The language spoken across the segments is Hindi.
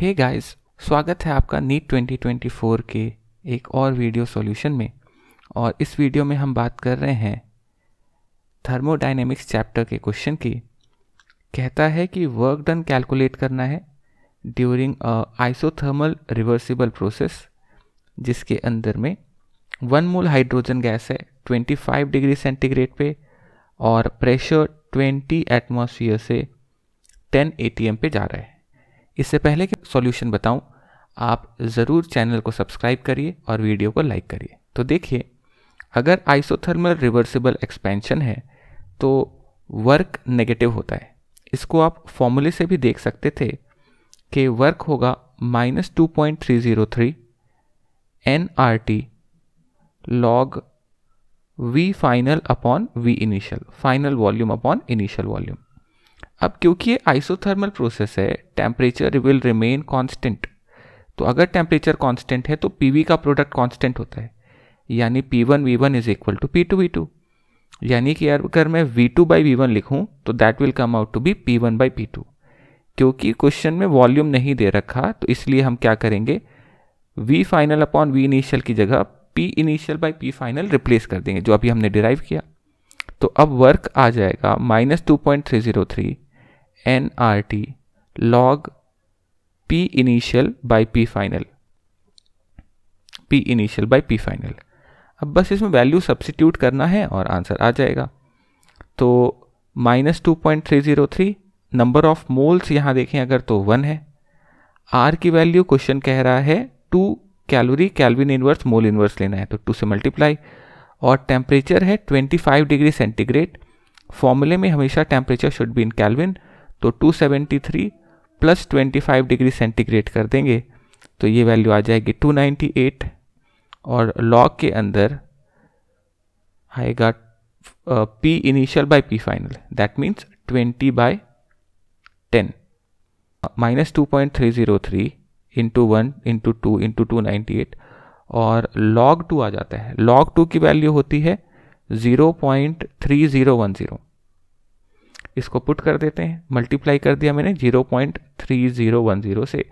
हे hey गाइस स्वागत है आपका नीट 2024 के एक और वीडियो सॉल्यूशन में और इस वीडियो में हम बात कर रहे हैं थर्मोडाइनेमिक्स चैप्टर के क्वेश्चन की कहता है कि वर्क डन कैलकुलेट करना है ड्यूरिंग आइसोथर्मल रिवर्सिबल प्रोसेस जिसके अंदर में वन मोल हाइड्रोजन गैस है 25 डिग्री सेंटीग्रेड पे और प्रेशर 20 एटमोसफियर से 10 एटीएम पे जा रहा है इससे पहले कि सॉल्यूशन बताऊं आप ज़रूर चैनल को सब्सक्राइब करिए और वीडियो को लाइक करिए तो देखिए अगर आइसोथर्मल रिवर्सिबल एक्सपेंशन है तो वर्क नेगेटिव होता है इसको आप फॉर्मूले से भी देख सकते थे कि वर्क होगा minus two point three zero three n R T log V final upon V initial final volume upon initial volume अब क्योंकि ये आइसोथर्मल प्रोसेस है टेम्परेचर विल रिमेन कांस्टेंट तो अगर टेम्परेचर कांस्टेंट है तो पी का प्रोडक्ट कांस्टेंट होता है यानी P one V one is equal to P two V two यानी कि अगर मैं V two by V one लिखूँ तो that will come out to be P one by P two क्योंकि क्वेश्चन में वॉल्यूम नहीं दे रखा तो इसलिए हम क्या करेंगे V final upon V initial की जगह P initial by P final replace कर देंगे जो अभी हमने डिराइव किया तो अब वर्क आ जाएगा minus two point three zero three n R T log P initial by P final P initial by P final अब बस इसमें वैल्यू सब्सिट्यूट करना है और आंसर आ जाएगा तो minus two point three zero three number of moles यहाँ देखें अगर तो वन है आर की वैल्यू क्वेश्चन कह रहा है two calorie kelvin inverse mole inverse लेना है तो टू से मल्टीप्लाई और टेम्परेचर है ट्वेंटी फाइव डिग्री सेंटीग्रेड फॉर्मूले में हमेशा temperature should be in kelvin तो 273 प्लस 25 डिग्री सेंटीग्रेड कर देंगे तो ये वैल्यू आ जाएगी 298 और लॉग के अंदर आएगा P initial by P final that means 20 by 10 minus two point three zero three into one into two into two ninety eight और लॉग टू आ जाता है लॉग टू की वैल्यू होती है zero point three zero one zero इसको पुट कर देते हैं मल्टीप्लाई कर दिया मैंने zero point three zero one zero से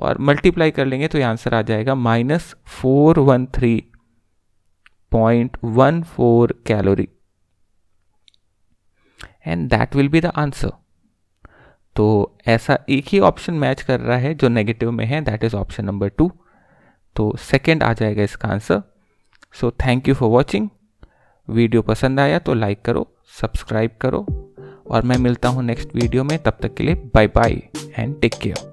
और मल्टीप्लाई कर लेंगे तो ये आंसर आ जाएगा minus four one three point one four calorie and that will be the answer तो ऐसा एक ही ऑप्शन मैच कर रहा है जो नेगेटिव में है that is option number two तो सेकेंड आ जाएगा इसका answer so thank you for watching video पसंद आया तो लाइक करो सब्सक्राइब करो और मैं मिलता हूँ नेक्स्ट वीडियो में तब तक के लिए bye bye and take care